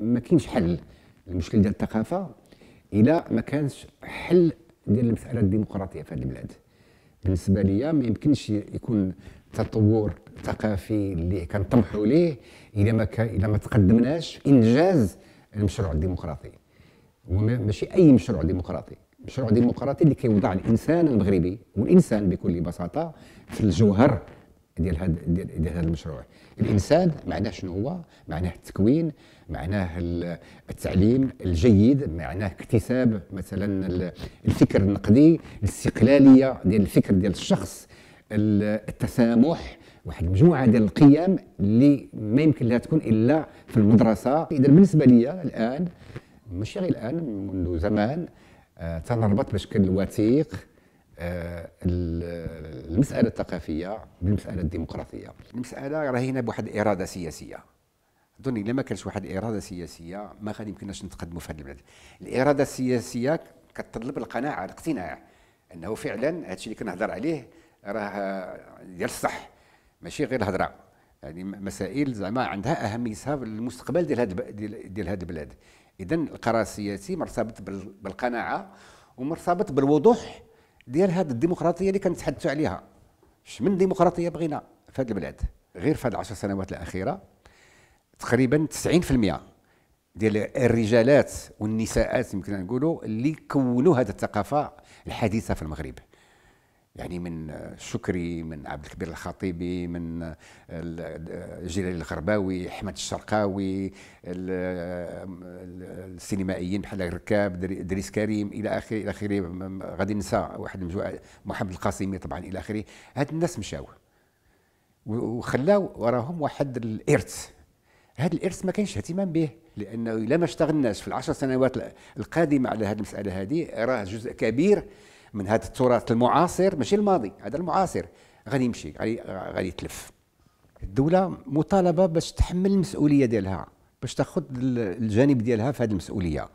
ما كاينش حل المشكل ديال الثقافه الا ما كانش حل ديال المساله الديمقراطيه في هذه البلاد بالنسبه ليا ما يمكنش يكون تطور ثقافي اللي كنطمحوا ليه الا ما ك... الا ما تقدمناش انجاز المشروع الديمقراطي ماشي اي مشروع ديمقراطي مشروع ديمقراطي اللي كيوضع الانسان المغربي والانسان بكل بساطه في الجوهر ديال هذا ديال هذا المشروع الانسان معناه شنو هو معناه التكوين معناه التعليم الجيد معناه اكتساب مثلا الفكر النقدي الاستقلاليه ديال الفكر ديال الشخص التسامح واحد المجموعه ديال القيم اللي ما يمكن لها تكون الا في المدرسه اذا بالنسبه لي الان ماشي غير الان منذ زمان آه، تنربط بشكل وثيق آه، المسألة الثقافية بالمسألة الديمقراطية المسألة راهينا بواحد إرادة سياسية أظن إلا ما كانش واحد إرادة سياسية ما غادي يمكنناش نتقدموا في هذا البلاد الإرادة السياسية كتطلب القناعة الاقتناع أنه فعلا هذا الشيء اللي كنهضر عليه راه ديال الصح ماشي غير الهضرة يعني مسائل زعما عندها اهميتها في المستقبل ديال هذا ديال هذا البلاد اذا القرار السياسي مرتبط بالقناعه ومرتبط بالوضوح ديال هذه الديمقراطيه اللي كنتحدثوا عليها من ديمقراطيه بغينا في هذه البلاد غير في هذه 10 سنوات الاخيره تقريبا 90% ديال الرجالات والنساءات يمكن نقولوا اللي كونوا هذه الثقافه الحديثه في المغرب يعني من آه، شكري من عبد الكبير الخطيبي من آه، آه، جلال الغرباوي احمد الشرقاوي السينمائيين بحال الركاب دريس كريم الى اخره الى اخره غادي ننسى واحد محمد القاسمي طبعا الى اخره هاد الناس مشاو وخلاو وراهم واحد الارث هذا الارث ما كانش اهتمام به لانه الا ما اشتغلناش في العشر سنوات القادمه على هذه المساله هذه راه جزء كبير من هذا التراث المعاصر ماشي الماضي هذا المعاصر غادي يمشي غادي يتلف الدوله مطالبه باش تحمل المسؤوليه ديالها باش تاخذ الجانب ديالها في هذه المسؤوليه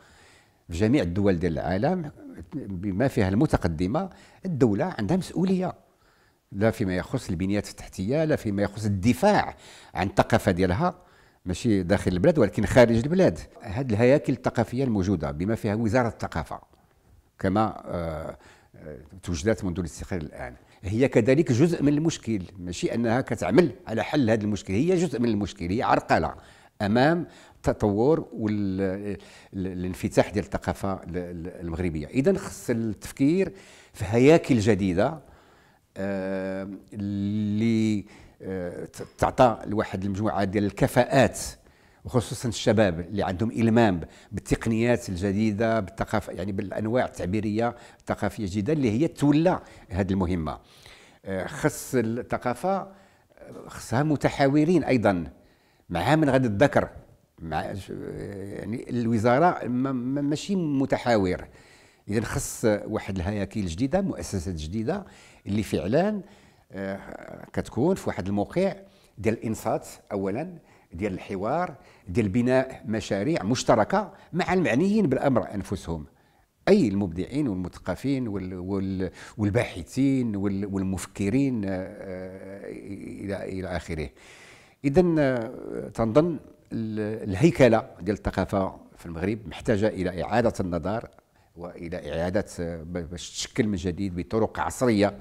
في جميع الدول ديال العالم بما فيها المتقدمه الدوله عندها مسؤوليه لا فيما يخص البنيات التحتيه لا فيما يخص الدفاع عن الثقافه ديالها ماشي داخل البلاد ولكن خارج البلاد هذه الهياكل الثقافيه الموجوده بما فيها وزاره الثقافه كما آه، توجدت منذ الاستقرار الان هي كذلك جزء من المشكل ماشي انها كتعمل على حل هذا المشكل هي جزء من المشكل هي عرقله امام التطور والانفتاح ديال الثقافه المغربيه اذا خص التفكير في هياكل جديده آه، اللي آه، تعطى لواحد المجموعه ديال الكفاءات وخصوصا الشباب اللي عندهم إلمام بالتقنيات الجديدة بالثقافة يعني بالأنواع التعبيرية الثقافية الجديدة اللي هي تولى هذه المهمة آه، خص الثقافة آه، خصها متحاورين أيضا مع من غادي الذكر مع آه، يعني الوزاره ماشي متحاور اذا خص واحد الهياكل جديده مؤسسات جديده اللي فعلا كتكون في واحد الموقع ديال الانصات اولا ديال الحوار ديال بناء مشاريع مشتركه مع المعنيين بالامر انفسهم اي المبدعين والمثقفين والباحثين والمفكرين آه، آه، الى الى اخره اذا آه، تنظن الهيكله ديال الثقافه في المغرب محتاجه الى اعاده النظر والى اعاده باش تشكل من جديد بطرق عصريه